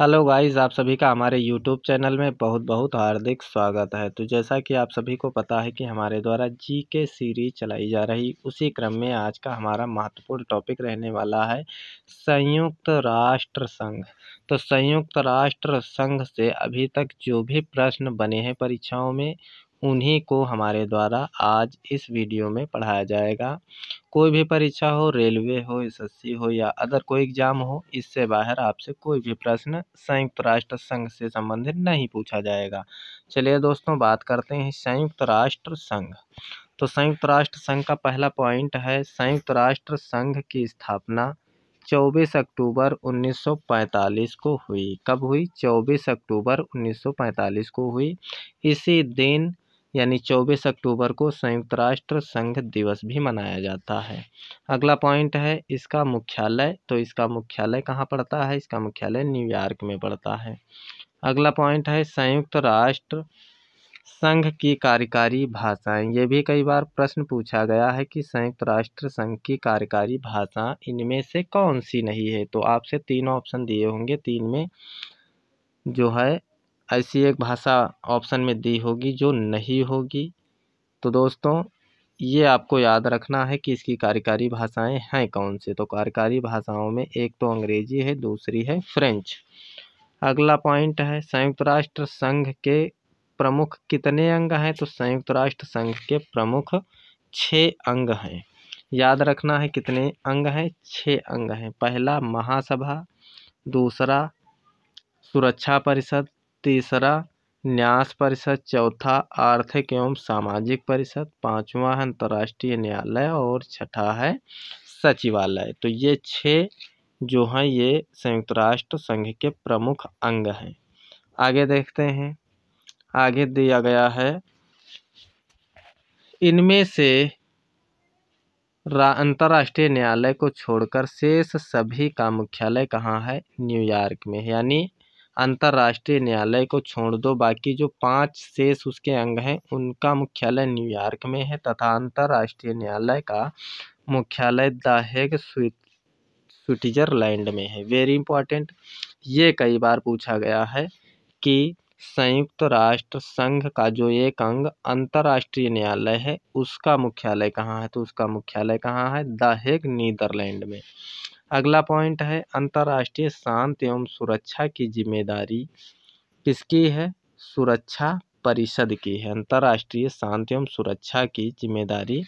hello guys आप सभी का हमारे यूट्यूब चैनल में बहुत बहुत हार्दिक स्वागत है तो जैसा कि आप सभी को पता है कि हमारे द्वारा जी के सीरीज चलाई जा रही उसी क्रम में आज का हमारा महत्वपूर्ण टॉपिक रहने वाला है संयुक्त राष्ट्र संघ तो संयुक्त राष्ट्र संघ से अभी तक जो भी प्रश्न बने हैं परीक्षाओं में उन्हीं को हमारे द्वारा आज इस वीडियो में पढ़ाया जाएगा कोई भी परीक्षा हो रेलवे हो एस एस सी हो या अदर कोई एग्ज़ाम हो इससे बाहर आपसे कोई भी प्रश्न संयुक्त राष्ट्र संघ से संबंधित नहीं पूछा जाएगा चलिए दोस्तों बात करते हैं संयुक्त राष्ट्र संघ तो संयुक्त राष्ट्र संघ का पहला पॉइंट है संयुक्त राष्ट्र संघ की स्थापना 24 अक्टूबर 1945 को हुई कब हुई 24 अक्टूबर 1945 को हुई इसी दिन यानी चौबीस अक्टूबर को संयुक्त राष्ट्र संघ दिवस भी मनाया जाता है अगला पॉइंट है इसका मुख्यालय तो इसका मुख्यालय कहाँ पड़ता है इसका मुख्यालय न्यूयॉर्क में पड़ता है अगला पॉइंट है संयुक्त राष्ट्र संघ की कार्यकारी भाषाएं ये भी कई बार प्रश्न पूछा गया है कि संयुक्त राष्ट्र संघ की कार्यकारी भाषा इनमें से कौन सी नहीं है तो आपसे तीन ऑप्शन दिए होंगे तीन में जो है ऐसी एक भाषा ऑप्शन में दी होगी जो नहीं होगी तो दोस्तों ये आपको याद रखना है कि इसकी कार्यकारी भाषाएं हैं कौन से तो कार्यकारी भाषाओं में एक तो अंग्रेजी है दूसरी है फ्रेंच अगला पॉइंट है संयुक्त राष्ट्र संघ के प्रमुख कितने अंग हैं तो संयुक्त राष्ट्र संघ के प्रमुख छः अंग हैं याद रखना है कितने अंग हैं छः अंग हैं पहला महासभा दूसरा सुरक्षा परिषद तीसरा न्यास परिषद चौथा आर्थिक एवं सामाजिक परिषद पाँचवा है अंतर्राष्ट्रीय न्यायालय और छठा है सचिवालय तो ये छः जो हैं ये संयुक्त राष्ट्र संघ के प्रमुख अंग हैं आगे देखते हैं आगे दिया गया है इनमें से अंतर्राष्ट्रीय न्यायालय को छोड़कर शेष सभी का मुख्यालय कहाँ है न्यूयॉर्क में यानी अंतर्राष्ट्रीय न्यायालय को छोड़ दो बाकी जो पाँच शेष उसके अंग हैं उनका मुख्यालय न्यूयॉर्क में है तथा अंतर्राष्ट्रीय न्यायालय का मुख्यालय द हेग स्विट्जरलैंड में है वेरी इंपॉर्टेंट ये कई बार पूछा गया है कि संयुक्त राष्ट्र संघ का जो एक अंग अंतर्राष्ट्रीय न्यायालय है उसका मुख्यालय कहाँ है तो उसका मुख्यालय कहाँ है द हेग नीदरलैंड में अगला पॉइंट है अंतर्राष्ट्रीय शांति एवं सुरक्षा की जिम्मेदारी किसकी है सुरक्षा परिषद की है अंतर्राष्ट्रीय शांति एवं सुरक्षा की जिम्मेदारी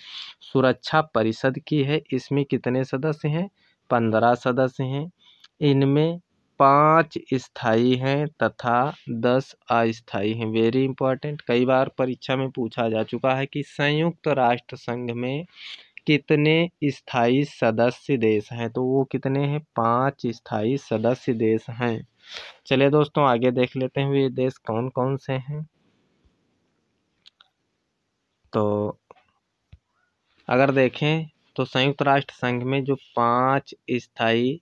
सुरक्षा परिषद की है इसमें कितने सदस्य हैं पंद्रह सदस्य हैं इनमें पाँच स्थाई हैं तथा दस अस्थाई हैं वेरी इंपॉर्टेंट कई बार परीक्षा में पूछा जा चुका है कि संयुक्त राष्ट्र संघ में कितने स्थायी सदस्य देश हैं तो वो कितने हैं पांच स्थायी सदस्य देश हैं चलिए दोस्तों आगे देख लेते हैं ये देश कौन कौन से हैं तो अगर देखें तो संयुक्त राष्ट्र संघ में जो पांच स्थायी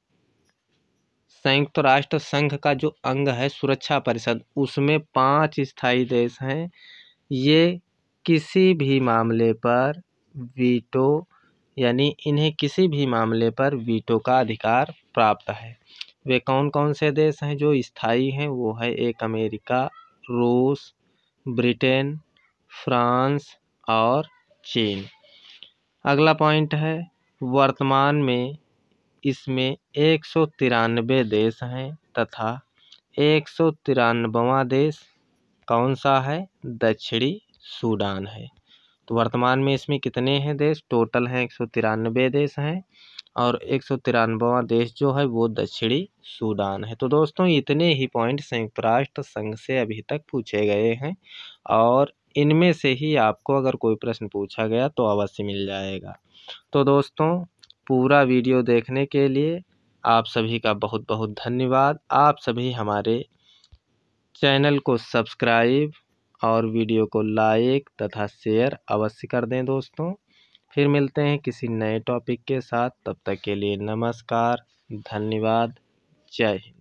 संयुक्त राष्ट्र संघ का जो अंग है सुरक्षा परिषद उसमें पांच स्थायी देश हैं ये किसी भी मामले पर वीटो यानी इन्हें किसी भी मामले पर वीटो का अधिकार प्राप्त है वे कौन कौन से देश हैं जो स्थाई हैं वो है एक अमेरिका रूस ब्रिटेन फ्रांस और चीन अगला पॉइंट है वर्तमान में इसमें एक सौ तिरानवे देश हैं तथा एक सौ तिरानवा देश कौन सा है दक्षिणी सूडान है तो वर्तमान में इसमें कितने हैं देश टोटल हैं एक सौ देश हैं और एक सौ तिरानवा देश जो है वो दक्षिणी सूडान है तो दोस्तों इतने ही पॉइंट संयुक्त राष्ट्र संघ से अभी तक पूछे गए हैं और इनमें से ही आपको अगर कोई प्रश्न पूछा गया तो अवश्य मिल जाएगा तो दोस्तों पूरा वीडियो देखने के लिए आप सभी का बहुत बहुत धन्यवाद आप सभी हमारे चैनल को सब्सक्राइब और वीडियो को लाइक तथा शेयर अवश्य कर दें दोस्तों फिर मिलते हैं किसी नए टॉपिक के साथ तब तक के लिए नमस्कार धन्यवाद जय हिंद